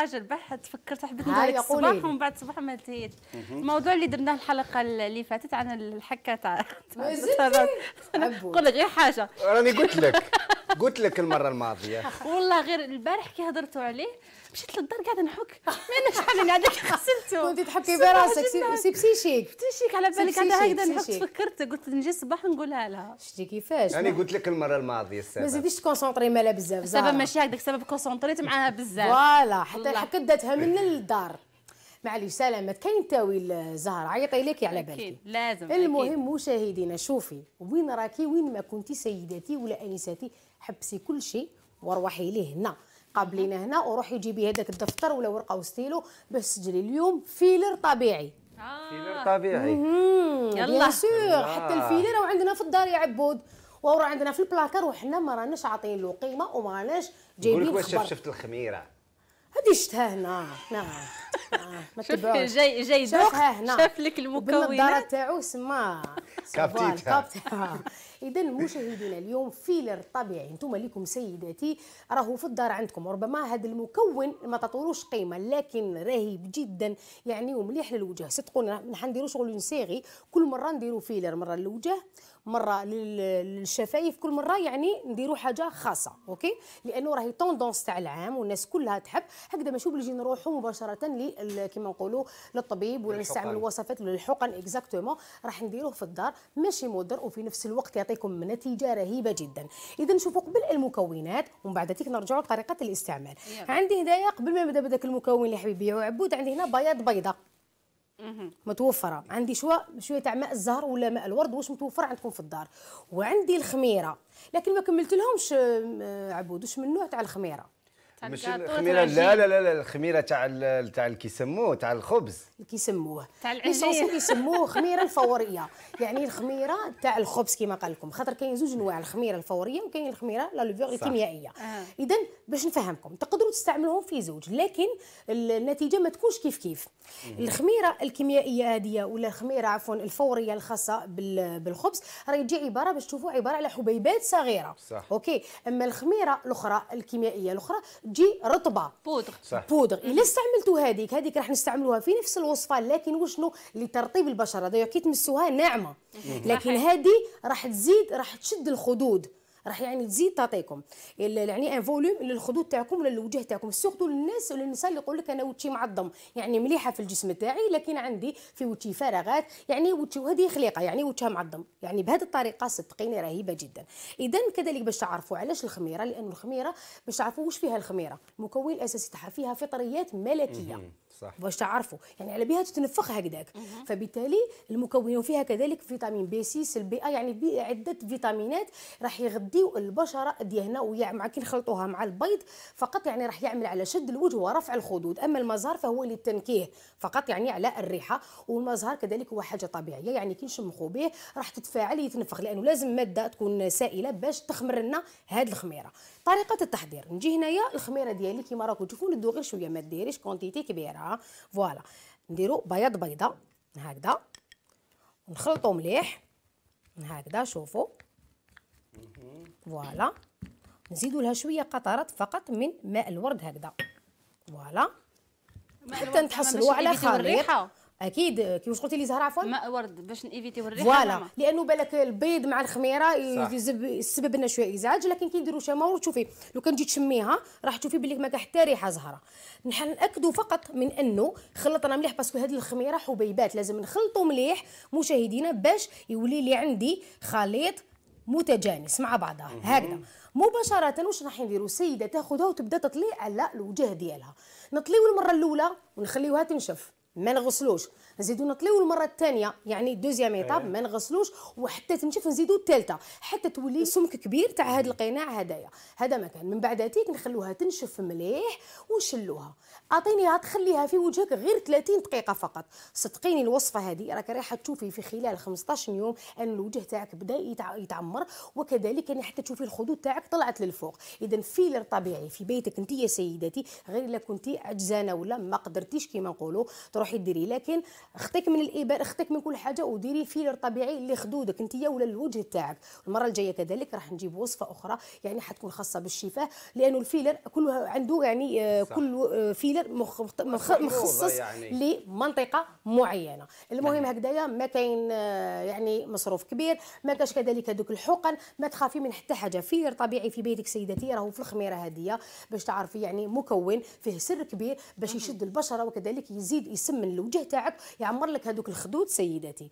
حاجه البحث فكرت حبيت لك الصباح ومن بعد الصباح ما انتهيتش الموضوع اللي درناه الحلقه اللي فاتت عن الحكه تاع قول غير حاجه راني قلت لك قلت لك المره الماضيه والله غير البارح كي هضرتوا عليه مشيت للدار قاعده نحك ما شحال من هذاك غسلته كنت تحكي براسك سي سيبسي شيك على بالك انا هكذا نحك فكرت قلت نجي الصباح نقولها لها شتي كيفاش انا قلت لك المره الماضيه السبب ما زيديش تكونسونطري مالها بزاف السبب ماشي هكذاك السبب كونسونطريت معاها بزاف فوالا حتى حكدتها من للدار معليش سلامات كاين تاويل زهر عيطي لك على بالك اكيد لازم المهم مشاهدينا شوفي وين راكي وين ما كنتي سيداتي ولا انساتي حبسي كل شيء واروحي ليه هنا قابلينا هنا وروحي جيبي هذاك الدفتر ولا ورقه وستيلو باش تسجلي اليوم فيلر طبيعي آه. فيلر طبيعي يلا سور حتى الفيلر وعندنا في الدار يا عبود وراه عندنا في البلاكار وحنا ما راناش عاطين له قيمه وما راناش جايبين نقول لك واش شفت الخميره هذه شتها هنا نعم شوف جاي جاي شاف لك المكونات بالنظاره تاعو سما كابتيتا اذا مشاهدينا اليوم فيلر طبيعي انتم لكم سيداتي راهو في الدار عندكم ربما هذا المكون ما تطولوش قيمه لكن رهيب جدا يعني ومليح للوجه صدقونا نحن نديرو شغل نساغي كل مره نديرو فيلر مره للوجه مره للشفايف كل مره يعني نديرو حاجه خاصه اوكي لانه راهي طوندونس تاع العام والناس كلها تحب هكذا ماشي بلي نروحوا مباشره كما نقولوا للطبيب ولا نستعمل وصفات للحقن اكزاكتومون راح نديروه في الدار الدار ماشي مضر وفي نفس الوقت يعطيكم نتيجه رهيبه جدا اذا نشوفوا قبل المكونات ومن بعد تيك نرجعوا لطريقه الاستعمال يب. عندي هدايا قبل ما نبدا بداك المكون اللي حبيبي عبود عندي هنا بياض بيضه متوفره عندي شو شويه تاع ماء الزهر ولا ماء الورد واش متوفر عندكم في الدار وعندي الخميره لكن ما كملت لهمش آه، عبود واش من نوع تاع الخميره مش الخميره لا لا لا, لا الخميره تاع تاع كي كيسموه تاع الخبز كي كيسموه تاع إيه، العجين كيسموه خميره الفوريه يعني الخميره تاع الخبز كما قال لكم خاطر كاين زوج انواع الخميره الفوريه وكاين الخميره لا لوفيغ الكيميائيه آه. اذا باش نفهمكم تقدروا تستعملوهم في زوج لكن النتيجه ما تكونش كيف كيف الخميره الكيميائيه هذه ولا الخميره عفوا الفوريه الخاصه بالخبز راهي تجي عباره باش تشوفوا عباره على حبيبات صغيره صح. اوكي اما الخميره الاخرى الكيميائيه الاخرى تجي رطبه بودر صح. بودر الا استعملتوا هذيك هذيك راح نستعملوها في نفس الوصفه لكن وشنو لترطيب البشره دايو كي تمسوها ناعمه لكن هذه راح تزيد راح تشد الخدود راح يعني تزيد تعطيكم يعني ان فوليوم للخدود تاعكم ولا للوجه تاعكم سورتو للناس للنساء اللي يقول لك انا وجهي معظم يعني مليحه في الجسم تاعي لكن عندي في وجهي فراغات يعني وجهي وهذه خليقه يعني وجهها معظم يعني بهذه الطريقه صدقيني رهيبه جدا اذا كذلك باش تعرفوا علاش الخميره لانه الخميره باش تعرفوا واش فيها الخميره المكون الاساسي تاعها فيها فطريات ملكيه صح باش تعرفوا يعني على بها تتنفخ هكذاك فبالتالي المكون فيها كذلك فيتامين يعني بي 6 البي يعني عده فيتامينات راح يغذي يديو البشره ديالنا مع كي نخلطوها مع البيض فقط يعني راح يعمل على شد الوجه ورفع الخدود اما المزهر فهو للتنكيه فقط يعني على الريحه والمزهر كذلك هو حاجه طبيعيه يعني كي نشمخوا به راح تتفاعل يتنفخ لانه لازم ماده تكون سائله باش تخمر لنا هذه الخميره طريقه التحضير نجي هنايا الخميره ديالي كيما راكم تشوفون ندو غير شويه ما ديريش كونتيتي كبيره فوالا نديرو بياض بيضه هكذا نخلطو مليح هكذا شوفوا فوالا نزيدوا لها شويه قطرات فقط من ماء الورد هكذا فوالا حتى نتحصلوا على خليط اكيد كيفاش قلتي لي زهره عفوا ماء ورد باش نيفيتيو الريحه فوالا لانه بالك البيض مع الخميره يسبب لنا شويه ازعاج لكن كي نديروا شمار وتشوفي لو كان تجي تشميها راح تشوفي بلي ما كاع حتى ريحه زهره نحن ناكدوا فقط من انه خلطنا مليح باسكو هذه الخميره حبيبات لازم نخلطوا مليح مشاهدينا باش يولي لي عندي خليط متجانس مع بعضها هكذا مباشره واش راح نديرو السيده تاخذها وتبدا تطلي على الوجه ديالها نطليو المره الاولى ونخليوها تنشف ما نغسلوش نزيدو نطليو المره الثانيه يعني دوزيام إيه. ايطاب ما نغسلوش وحتى تنشف نزيدو الثالثه حتى تولي سمك كبير تاع هذا القناع هدايا هذا ما كان من بعد هاتيك نخلوها تنشف مليح ونشلوها اعطينيها تخليها في وجهك غير 30 دقيقه فقط صدقيني الوصفه هذه راك رايحه تشوفي في خلال 15 يوم ان الوجه تاعك بدا يتعمر وكذلك يعني حتى تشوفي الخدود تاعك طلعت للفوق اذا فيلر طبيعي في بيتك انت يا سيدتي غير الا كنتي عجزانه ولا ما قدرتيش كيما نقولوا تروحي ديري لكن خطيك من الابان خطيك من كل حاجه وديري فيلر طبيعي اللي خدودك انت ولا الوجه تاعك المره الجايه كذلك راح نجيب وصفه اخرى يعني حتكون خاصه بالشفاه لانه الفيلر كله عنده يعني آه، صح. كل فيلر آه، مخصص يعني. لمنطقه معينه المهم نعم. هكذايا ما كاين آه، يعني مصروف كبير ما كاش كذلك دوك الحقن ما تخافي من حتى حاجه فيلر طبيعي في بيتك سيدتي راهو في الخميره هذه باش تعرفي يعني مكون فيه سر كبير باش نعم. يشد البشره وكذلك يزيد يسمن الوجه تاعك يعمر لك هذوك الخدود سيداتي